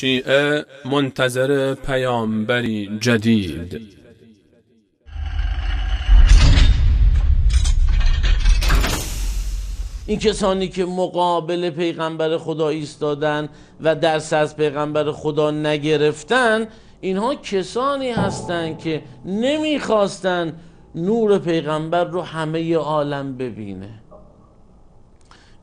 شیعه منتظر پیامبری جدید این کسانی که مقابل پیغمبر خدا ایستادن و درس از پیغمبر خدا نگرفتن اینها کسانی هستند که نمیخواستن نور پیغمبر رو همه عالم ببینه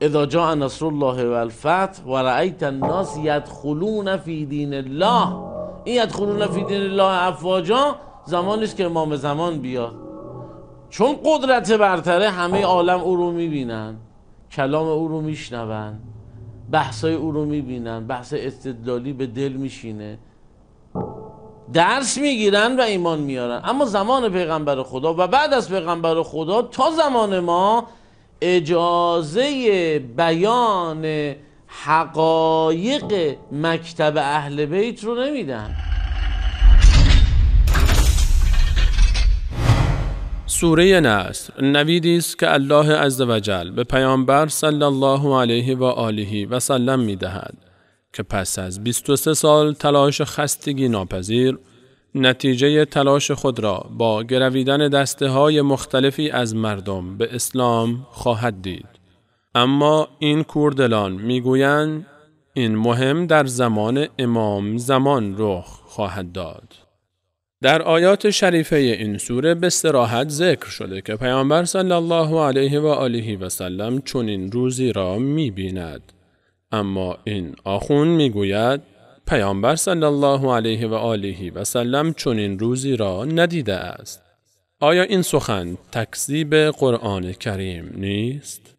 اذا جاء نصر الله والفتح و رأیت الناس یدخلون فی دین الله این یدخلون فی دین الله افواجا زمانش که امام زمان بیاد چون قدرت برتره همه عالم او رو میبینن کلام او رو میشنون بحثای او رو میبینن بحث استدلالی به دل میشینه درس میگیرن و ایمان میارن اما زمان پیغمبر خدا و بعد از پیغمبر خدا تا زمان ما اجازه بیان حقایق مکتب اهل بیت رو نمیدن سوره نصر نویدی است که الله وجل به پیامبر صلی الله علیه و آله و سلم میدهد که پس از 23 سال تلاش خستگی ناپذیر نتیجه تلاش خود را با گرویدن دسته های مختلفی از مردم به اسلام خواهد دید. اما این کوردلان میگویند این مهم در زمان امام زمان رخ خواهد داد. در آیات شریفه این سوره به سراحت ذکر شده که پیامبر صلی الله علیه و آله و سلم چون این روزی را می بیند. اما این آخون می گوید پیامبر صلی الله علیه و آله و سلم این روزی را ندیده است آیا این سخن تکذیب قرآن کریم نیست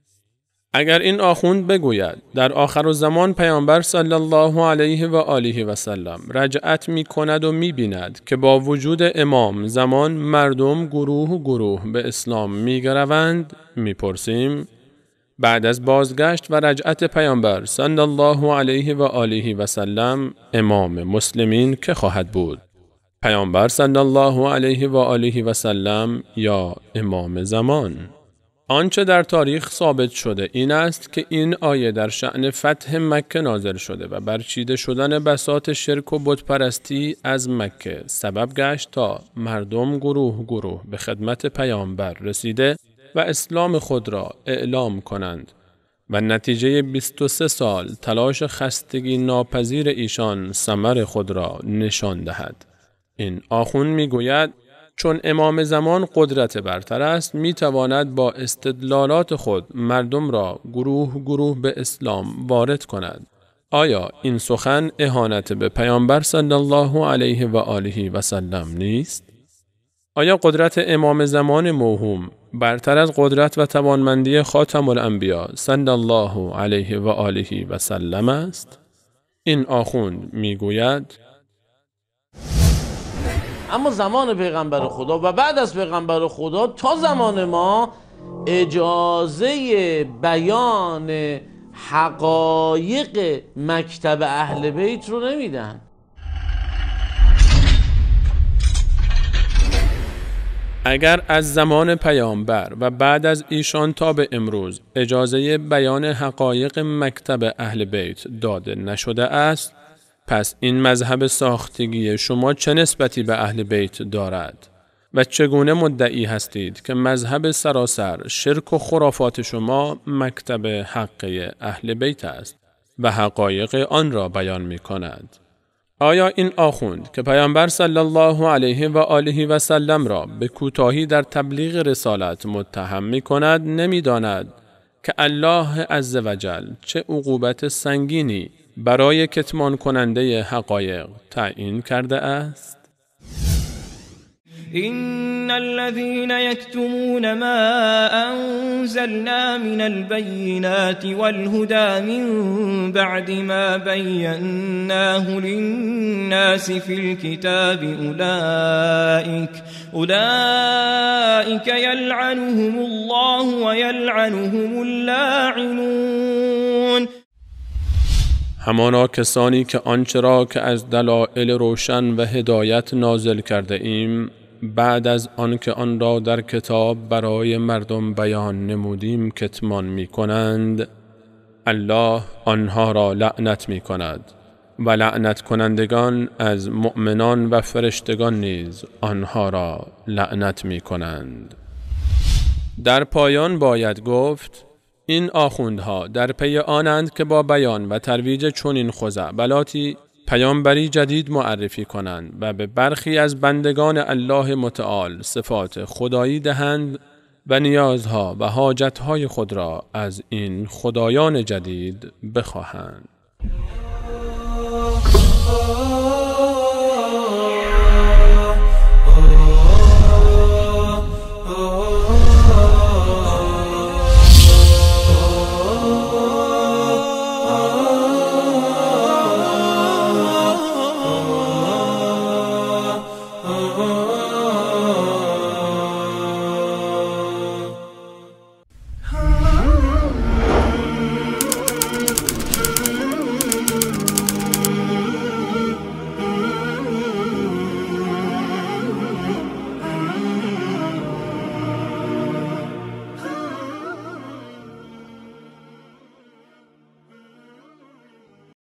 اگر این آخوند بگوید در آخر زمان پیامبر صلی الله علیه و آله و سلم رجعت می کند و می بیند که با وجود امام زمان مردم گروه گروه به اسلام می گروند می پرسیم بعد از بازگشت و رجعت پیامبر صلی الله علیه و آله و سلم امام مسلمین که خواهد بود پیامبر صلی الله علیه و آله و سلم یا امام زمان آنچه در تاریخ ثابت شده این است که این آیه در شعن فتح مکه نازل شده و برچیده شدن بسات شرک و بتپرستی از مکه سبب گشت تا مردم گروه گروه به خدمت پیامبر رسیده و اسلام خود را اعلام کنند و نتیجه 23 سال تلاش خستگی ناپذیر ایشان سمر خود را نشان دهد. این آخون میگوید چون امام زمان قدرت برتر است می تواند با استدلالات خود مردم را گروه گروه به اسلام وارد کند. آیا این سخن اهانت به پیامبر صلی الله علیه و آله و سلم نیست؟ آیا قدرت امام زمان موهوم برتر از قدرت و توانمندی خاتم الانبیا صلی الله علیه و آله و سلم است این آخوند میگوید اما زمان پیغمبر خدا و بعد از پیغمبر خدا تا زمان ما اجازه بیان حقایق مکتب اهل بیت رو نمیدن اگر از زمان پیامبر و بعد از ایشان تا به امروز اجازه بیان حقایق مکتب اهل بیت داده نشده است پس این مذهب ساختگی شما چه نسبتی به اهل بیت دارد و چگونه مدعی هستید که مذهب سراسر شرک و خرافات شما مکتب حقه اهل بیت است و حقایق آن را بیان می کند آیا این آخوند که پیامبر صلی الله علیه و آله و سلم را به کوتاهی در تبلیغ رسالت متهم می کند نمی داند که الله عز وجل چه عقوبت سنگینی برای کتمان کننده حقایق تعیین کرده است؟ إن الذين يكتمون ما أنزلنا من البينات والهدى من بعد ما بيناه للناس في الكتاب أولئك أولئك يلعنهم الله ويلعنهم اللاعنون همانا کسانی که آنچه که از دلایل روشن و هدایت نازل کرده ایم بعد از آنکه آن را در کتاب برای مردم بیان نمودیم کتمان می کنند الله آنها را لعنت می کند و لعنت کنندگان از مؤمنان و فرشتگان نیز آنها را لعنت می کنند در پایان باید گفت این آخوندها در پی آنند که با بیان و ترویج چنین بلاتی پیامبری جدید معرفی کنند و به برخی از بندگان الله متعال صفات خدایی دهند و نیازها و حاجتهای خود را از این خدایان جدید بخواهند.